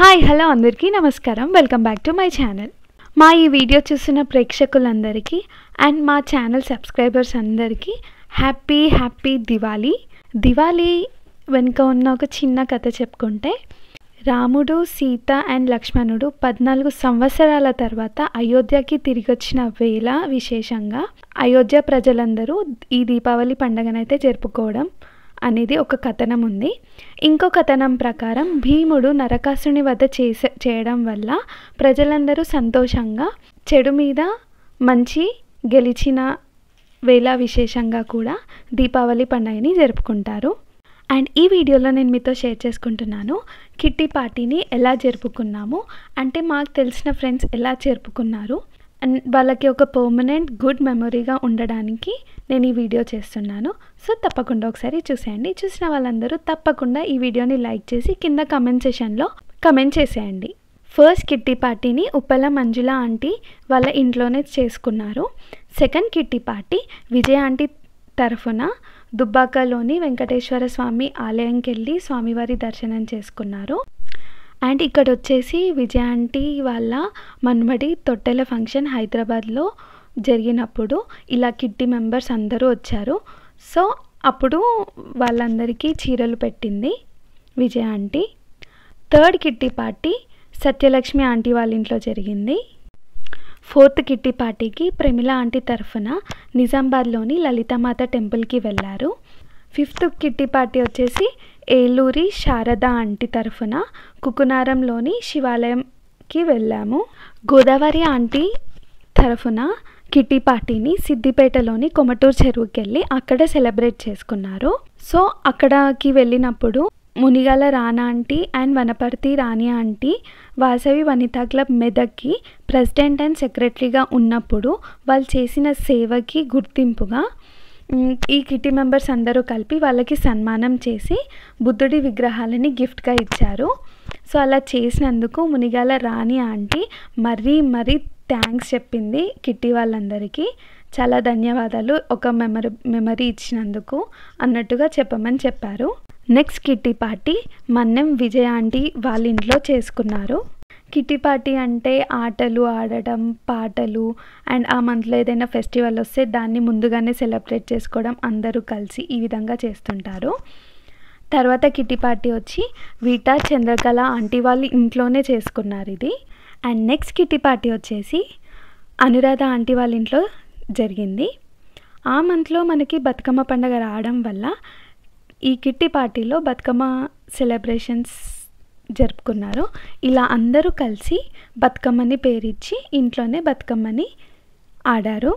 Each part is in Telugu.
హాయ్ హలో అందరికీ నమస్కారం welcome back to my channel మా ఈ వీడియో చూసిన ప్రేక్షకులందరికీ అండ్ మా ఛానల్ సబ్స్క్రైబర్స్ అందరికీ హ్యాపీ హ్యాపీ దివాళీ దివాళీ వెనుక ఉన్న ఒక చిన్న కథ చెప్పుకుంటే రాముడు సీత అండ్ లక్ష్మణుడు పద్నాలుగు సంవత్సరాల తర్వాత అయోధ్యకి తిరిగి వచ్చిన వేళ విశేషంగా అయోధ్య ప్రజలందరూ ఈ దీపావళి పండుగనైతే జరుపుకోవడం అనేది ఒక కథనం ఉంది ఇంకో కథనం ప్రకారం భీముడు నరకాసుని వద్ద చేసే చేయడం వల్ల ప్రజలందరూ సంతోషంగా చెడు మీద మంచి గెలిచిన వేళ విశేషంగా కూడా దీపావళి పండుగని జరుపుకుంటారు అండ్ ఈ వీడియోలో నేను మీతో షేర్ చేసుకుంటున్నాను కిట్టి పార్టీని ఎలా జరుపుకున్నాము అంటే మాకు తెలిసిన ఫ్రెండ్స్ ఎలా జరుపుకున్నారు అండ్ వాళ్ళకి ఒక పర్మనెంట్ గుడ్ మెమొరీగా ఉండడానికి నేను ఈ వీడియో చేస్తున్నాను సో తప్పకుండా ఒకసారి చూసేయండి చూసిన వాళ్ళందరూ తప్పకుండా ఈ వీడియోని లైక్ చేసి కింద కమెంట్ సెషన్లో కమెంట్ చేసేయండి ఫస్ట్ కిట్టి పార్టీని ఉప్పల మంజుల ఆంటీ వాళ్ళ ఇంట్లోనే చేసుకున్నారు second kitty party Vijaya aunty తరఫున దుబ్బాకలోని వెంకటేశ్వర స్వామి ఆలయంకి వెళ్ళి స్వామివారి దర్శనం చేసుకున్నారు అండ్ ఇక్కడ వచ్చేసి విజయ ఆంటీ వాళ్ళ మన్మడి తొట్టెల ఫంక్షన్ హైదరాబాద్లో జరిగినప్పుడు ఇలా కిట్టి మెంబర్స్ అందరూ వచ్చారు సో అప్పుడు వాళ్ళందరికీ చీరలు పెట్టింది Vijaya aunty third kitty party Satyalakshmi aunty వాళ్ళ ఇంట్లో జరిగింది ఫోర్త్ కిట్టి పార్టీకి ప్రమిళ ఆంటీ తరఫున నిజామాబాద్లోని లలితమాత టెంపుల్కి వెళ్ళారు ఫిఫ్త్ కిట్టి పార్టీ వచ్చేసి ఏలూరి శారద ఆంటీ తరఫున కుకునారంలోని శివాలయంకి వెళ్ళాము గోదావరి ఆంటీ తరఫున కిటీ సిద్దిపేటలోని కొమటూరు చెరువుకి వెళ్ళి అక్కడ సెలబ్రేట్ చేసుకున్నారు సో అక్కడకి వెళ్ళినప్పుడు Munigala Rana aunty and Wanaparthy Rani aunty Vasavi Vanitha club మెదక్కి ప్రెసిడెంట్ అండ్ సెక్రటరీగా ఉన్నప్పుడు వాళ్ళు చేసిన సేవకి గుర్తింపుగా ఈ కిటీ మెంబర్స్ అందరూ కలిపి వాళ్ళకి సన్మానం చేసి బుద్ధుడి విగ్రహాలని గిఫ్ట్గా ఇచ్చారు సో అలా చేసినందుకు మునిగాల రాణి ఆంటీ మరీ మరీ థ్యాంక్స్ చెప్పింది కిట్టి వాళ్ళందరికీ చాలా ధన్యవాదాలు ఒక మెమరీ మెమరీ ఇచ్చినందుకు అన్నట్టుగా చెప్పమని చెప్పారు next kitty party Mannem Vijaya aunty వాళ్ళ ఇంట్లో చేసుకున్నారు కిట్టి పార్టీ అంటే ఆటలు ఆడటం పాటలు అండ్ ఆ మంత్లో ఏదైనా ఫెస్టివల్ వస్తే దాన్ని ముందుగానే సెలబ్రేట్ చేసుకోవడం అందరూ కలిసి ఈ విధంగా చేస్తుంటారు తర్వాత కిట్టి పార్టీ వచ్చి వీటా చంద్రకళ ఆంటీ వాళ్ళు ఇంట్లోనే చేసుకున్నారు ఇది అండ్ నెక్స్ట్ కిట్టి పార్టీ వచ్చేసి అనురాధ ఆంటీ వాళ్ళ ఇంట్లో జరిగింది ఆ మంత్లో మనకి బతుకమ్మ పండగ రావడం వల్ల ఈ కిట్టి పార్టీలో బతుకమ్మ సెలబ్రేషన్స్ జరుపుకున్నారు ఇలా అందరూ కలిసి బతుకమ్మని పేరిచ్చి ఇంట్లోనే బతుకమ్మని ఆడారు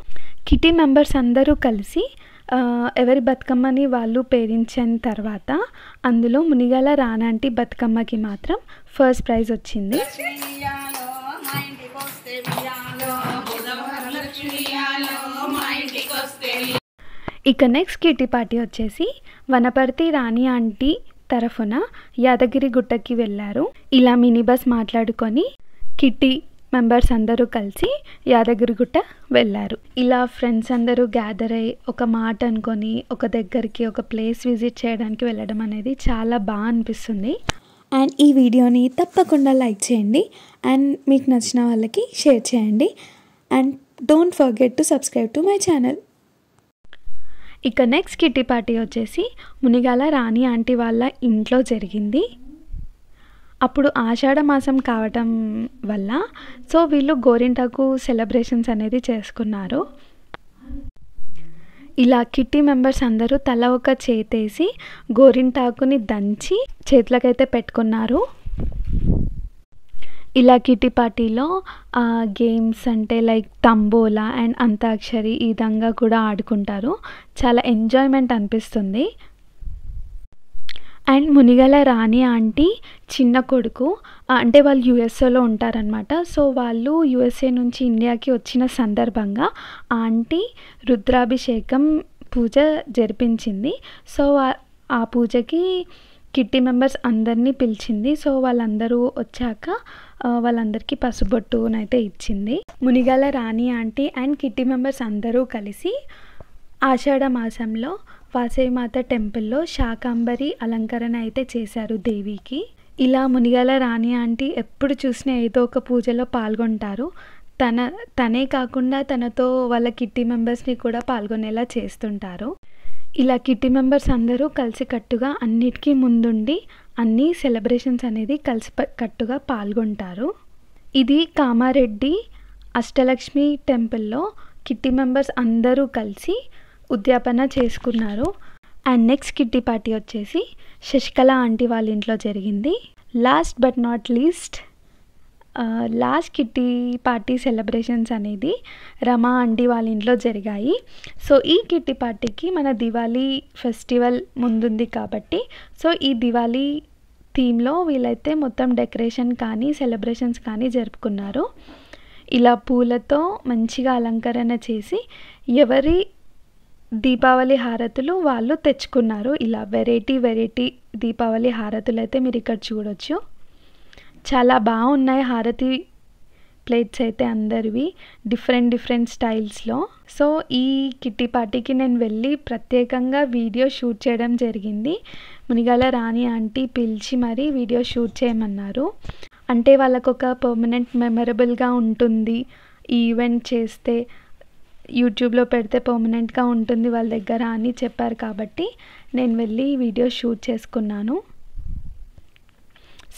కిటీ మెంబర్స్ అందరూ కలిసి ఎవరి బతుకమ్మని వాళ్ళు పేరించిన తర్వాత అందులో మునిగల రానాంటి బతుకమ్మకి మాత్రం ఫస్ట్ ప్రైజ్ వచ్చింది ఇక నెక్స్ట్ కిటీ పార్టీ వచ్చేసి వనపర్తి రాణి ఆంటీ తరఫున యాదగిరి గుట్టకి వెళ్ళారు ఇలా మినీ బస్ మాట్లాడుకొని కిట్టి మెంబర్స్ అందరూ కలిసి యాదగిరిగుట్ట వెళ్ళారు ఇలా ఫ్రెండ్స్ అందరూ గ్యాదర్ అయ్యి ఒక మాట అనుకొని ఒక దగ్గరికి ఒక ప్లేస్ విజిట్ చేయడానికి వెళ్ళడం అనేది చాలా బాగా అనిపిస్తుంది అండ్ ఈ వీడియోని తప్పకుండా లైక్ చేయండి అండ్ మీకు నచ్చిన వాళ్ళకి షేర్ చేయండి and don't forget to subscribe to my channel ఇక నెక్స్ట్ కిట్టి పార్టీ వచ్చేసి మునిగాల రాణి ఆంటీ వాళ్ళ ఇంట్లో జరిగింది అప్పుడు ఆషాఢ మాసం కావటం వల్ల సో వీళ్ళు గోరింటాకు సెలబ్రేషన్స్ అనేది చేసుకున్నారు ఇలా కిట్టి మెంబర్స్ అందరూ తల ఒక చేతేసి గోరింటాకుని దంచి చేతులకైతే పెట్టుకున్నారు ఇలా కిట్టి గేమ్స్ అంటే లైక్ తంబోలా అండ్ అంతాక్షరి ఈ విధంగా కూడా ఆడుకుంటారు చాలా ఎంజాయ్మెంట్ అనిపిస్తుంది అండ్ మునిగల రాణి ఆంటీ చిన్న కొడుకు అంటే వాళ్ళు యుఎస్ఏలో ఉంటారనమాట సో వాళ్ళు యుఎస్ఏ నుంచి ఇండియాకి వచ్చిన సందర్భంగా ఆంటీ రుద్రాభిషేకం పూజ జరిపించింది సో ఆ పూజకి కిట్టి మెంబర్స్ అందరినీ పిలిచింది సో వాళ్ళందరూ వచ్చాక వాళ్ళందరికీ పసుబొట్టునైతే ఇచ్చింది Munigala Rani aunty and kitty members అందరూ కలిసి ఆషాఢ మాసంలో వాసవిమాత టెంపుల్లో శాకాంబరి అలంకరణ అయితే చేశారు దేవికి ఇలా మునిగాల రాణి ఆంటీ ఎప్పుడు చూసినా ఏదో ఒక పూజలో పాల్గొంటారు తన తనే కాకుండా తనతో వాళ్ళ కిట్టి మెంబర్స్ని కూడా పాల్గొనేలా చేస్తుంటారు ఇలా కిట్టి మెంబర్స్ అందరూ కలిసి కట్టుగా అన్నిటికీ ముందుండి అన్ని సెలబ్రేషన్స్ అనేది కలిసి కట్టుగా పాల్గొంటారు ఇది కామారెడ్డి అష్టలక్ష్మి టెంపుల్లో కిట్టి మెంబర్స్ అందరూ కలిసి ఉద్యాపన చేసుకున్నారు అండ్ నెక్స్ట్ కిట్టి పార్టీ వచ్చేసి శశికళ ఆంటీ వాళ్ళ ఇంట్లో జరిగింది last but not least last kitty party celebrations అనేది రమా అండి వాళ్ళ ఇంట్లో జరిగాయి సో ఈ కిట్టి పార్టీకి మన దివాళీ ఫెస్టివల్ ముందుంది కాబట్టి సో ఈ దివాళీ థీమ్లో వీళ్ళైతే మొత్తం డెకరేషన్ కానీ సెలబ్రేషన్స్ కానీ జరుపుకున్నారు ఇలా పూలతో మంచిగా అలంకరణ చేసి ఎవరి దీపావళి హారతులు వాళ్ళు తెచ్చుకున్నారు ఇలా వెరైటీ వెరైటీ దీపావళి హారతులు అయితే మీరు ఇక్కడ చూడొచ్చు చాలా బాగున్నాయి హారతి ప్లేట్స్ అయితే అందరివి డిఫరెంట్ డిఫరెంట్ స్టైల్స్లో సో ఈ కిట్టి పార్టీకి నేను వెళ్ళి ప్రత్యేకంగా వీడియో షూట్ చేయడం జరిగింది మునిగాల రాణి ఆంటీ పిలిచి మరీ వీడియో షూట్ చేయమన్నారు అంటే వాళ్ళకు ఒక పర్మనెంట్ మెమరబుల్గా ఉంటుంది ఈవెంట్ చేస్తే యూట్యూబ్లో పెడితే పర్మనెంట్గా ఉంటుంది వాళ్ళ దగ్గర అని చెప్పారు కాబట్టి నేను వెళ్ళి వీడియో షూట్ చేసుకున్నాను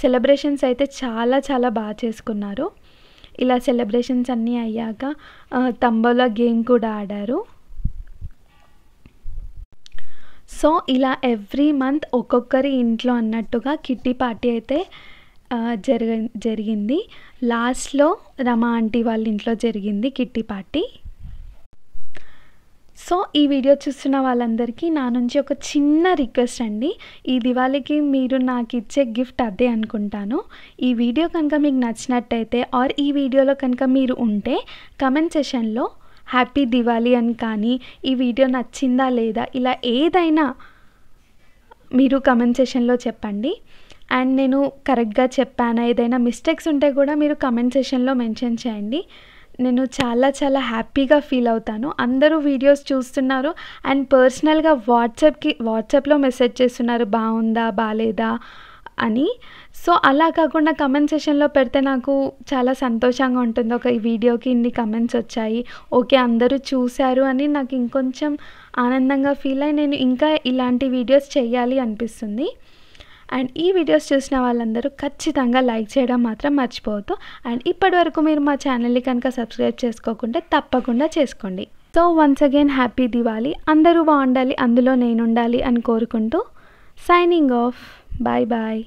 సెలబ్రేషన్స్ అయితే చాలా చాలా బాగా చేసుకున్నారు ఇలా సెలబ్రేషన్స్ అన్నీ అయ్యాక తంబోలా గేమ్ కూడా ఆడారు సో ఇలా ఎవ్రీ మంత్ ఒక్కొక్కరి ఇంట్లో అన్నట్టుగా కిట్టి పార్టీ అయితే జరిగి జరిగింది లాస్ట్లో రమా ఆంటీ వాళ్ళ ఇంట్లో జరిగింది కిట్టి పార్టీ సో ఈ వీడియో చూస్తున్న వాళ్ళందరికీ నా నుంచి ఒక చిన్న రిక్వెస్ట్ అండి ఈ దివాళీకి మీరు నాకు ఇచ్చే గిఫ్ట్ అదే అనుకుంటాను ఈ వీడియో కనుక మీకు నచ్చినట్టయితే ఆర్ ఈ వీడియోలో కనుక మీరు ఉంటే కమెంట్ సెషన్లో హ్యాపీ దివాళీ అని కానీ ఈ వీడియో నచ్చిందా లేదా ఇలా ఏదైనా మీరు కమెంట్ సెషన్లో చెప్పండి అండ్ నేను కరెక్ట్గా చెప్పాను ఏదైనా మిస్టేక్స్ ఉంటే కూడా మీరు కమెంట్ సెషన్లో మెన్షన్ చేయండి నేను చాలా చాలా హ్యాపీగా ఫీల్ అవుతాను అందరూ వీడియోస్ చూస్తున్నారు అండ్ పర్సనల్గా వాట్సాప్కి వాట్సాప్లో మెసేజ్ చేస్తున్నారు బాగుందా బాగాలేదా అని సో అలా కాకుండా కమెంట్ సెషన్లో పెడితే నాకు చాలా సంతోషంగా ఉంటుంది ఒక ఈ వీడియోకి ఇన్ని కమెంట్స్ వచ్చాయి ఓకే అందరూ చూశారు అని నాకు ఇంకొంచెం ఆనందంగా ఫీల్ అయ్యి నేను ఇంకా ఇలాంటి వీడియోస్ చేయాలి అనిపిస్తుంది అండ్ ఈ వీడియోస్ చూసిన వాళ్ళందరూ ఖచ్చితంగా లైక్ చేయడం మాత్రం మర్చిపోవద్దు అండ్ ఇప్పటివరకు మీరు మా ఛానల్ని కనుక సబ్స్క్రైబ్ చేసుకోకుంటే తప్పకుండా చేసుకోండి so once again happy Diwali అందరూ బాగుండాలి అందులో నేనుండాలి అని కోరుకుంటూ సైనింగ్ ఆఫ్ బాయ్ బాయ్